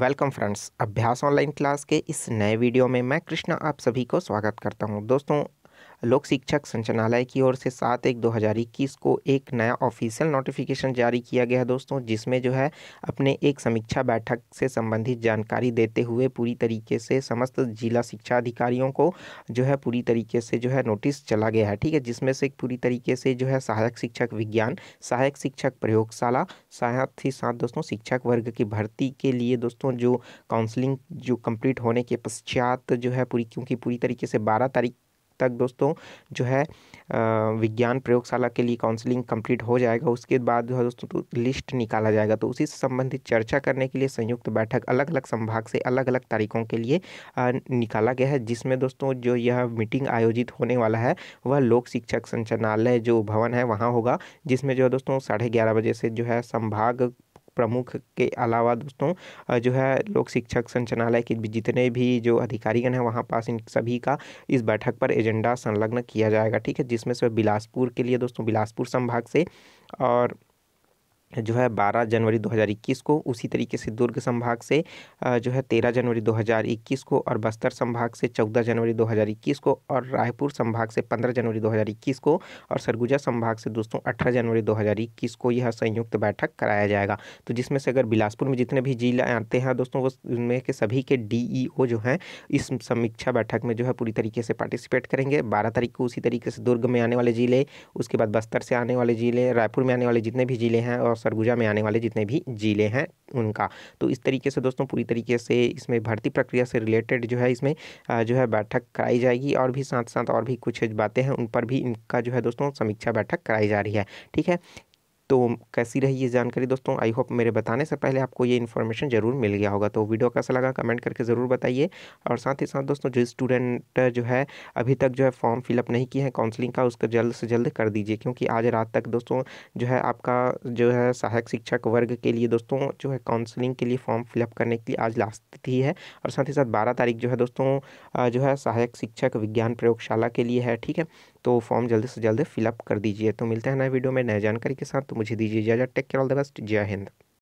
welcome friends Abhyas online class के इस नए वीडियो में मैं कृष्णा आप सभी को स्वागत करता हूं दोस्तों लोक शिक्षक संचनालय की ओर से सात एक दो हज़ार इक्कीस को एक नया ऑफिशियल नोटिफिकेशन जारी किया गया है दोस्तों जिसमें जो है अपने एक समीक्षा बैठक से संबंधित जानकारी देते हुए पूरी तरीके से समस्त जिला शिक्षा अधिकारियों को जो है पूरी तरीके से जो है नोटिस चला गया है ठीक है जिसमें से पूरी तरीके से जो है सहायक शिक्षक विज्ञान सहायक शिक्षक प्रयोगशाला साथ ही साथ दोस्तों शिक्षक वर्ग की भर्ती के लिए दोस्तों जो काउंसलिंग जो कंप्लीट होने के पश्चात जो है पूरी क्योंकि पूरी तरीके से बारह तारीख तक दोस्तों जो है विज्ञान प्रयोगशाला के लिए काउंसलिंग कंप्लीट हो जाएगा उसके बाद जो है दोस्तों तो लिस्ट निकाला जाएगा तो उसी से संबंधित चर्चा करने के लिए संयुक्त बैठक अलग अलग संभाग से अलग अलग तारीखों के लिए निकाला गया है जिसमें दोस्तों जो यह मीटिंग आयोजित होने वाला है वह लोक शिक्षक संचालय जो भवन है वहाँ होगा जिसमें जो है दोस्तों साढ़े ग्यारह बजे से जो है संभाग प्रमुख के अलावा दोस्तों जो है लोक शिक्षक संचालय के जितने भी जो अधिकारीगण हैं वहाँ पास इन सभी का इस बैठक पर एजेंडा संलग्न किया जाएगा ठीक है जिसमें से बिलासपुर के लिए दोस्तों बिलासपुर संभाग से और जो है 12 जनवरी 2021 को उसी तरीके से दुर्ग संभाग से जो है 13 जनवरी 2021 को और बस्तर संभाग से 14 जनवरी 2021 को और रायपुर संभाग से 15 जनवरी 2021 को और सरगुजा संभाग से दोस्तों 18 जनवरी 2021 को यह संयुक्त बैठक कराया जाएगा तो जिसमें से अगर बिलासपुर में जितने भी जिला आते हैं दोस्तों वो उनमें के सभी के डी e जो हैं इस समीक्षा बैठक में जो है पूरी तरीके से पार्टिसिपेट करेंगे बारह तारीख को उसी तरीके से दुर्ग में आने वाले ज़िले उसके बाद बस्तर से आने वाले ज़िले रायपुर में आने वाले जितने भी ज़िले हैं और सरगुजा में आने वाले जितने भी ज़िले हैं उनका तो इस तरीके से दोस्तों पूरी तरीके से इसमें भर्ती प्रक्रिया से रिलेटेड जो है इसमें जो है बैठक कराई जाएगी और भी साथ साथ और भी कुछ बातें हैं उन पर भी इनका जो है दोस्तों समीक्षा बैठक कराई जा रही है ठीक है तो कैसी रही ये जानकारी दोस्तों आई होप मेरे बताने से पहले आपको ये इन्फॉर्मेशन जरूर मिल गया होगा तो वीडियो कैसा लगा कमेंट करके ज़रूर बताइए और साथ ही साथ दोस्तों जो स्टूडेंट जो है अभी तक जो है फॉर्म फिलअप नहीं किए हैं काउंसलिंग का उसका जल्द से जल्द कर दीजिए क्योंकि आज रात तक दोस्तों जो है आपका जो है सहायक शिक्षक वर्ग के लिए दोस्तों जो है काउंसलिंग के लिए फॉर्म फिलअप करने के लिए आज लास्ट तिथि है और साथ ही साथ बारह तारीख जो है दोस्तों जो है सहायक शिक्षक विज्ञान प्रयोगशाला के लिए है ठीक है तो फॉर्म जल्दी से जल्द फिलअप कर दीजिए तो मिलते हैं नए वीडियो में नए जानकारी के साथ तो मुझे दीजिए इजाजत take care all the best Jai Hind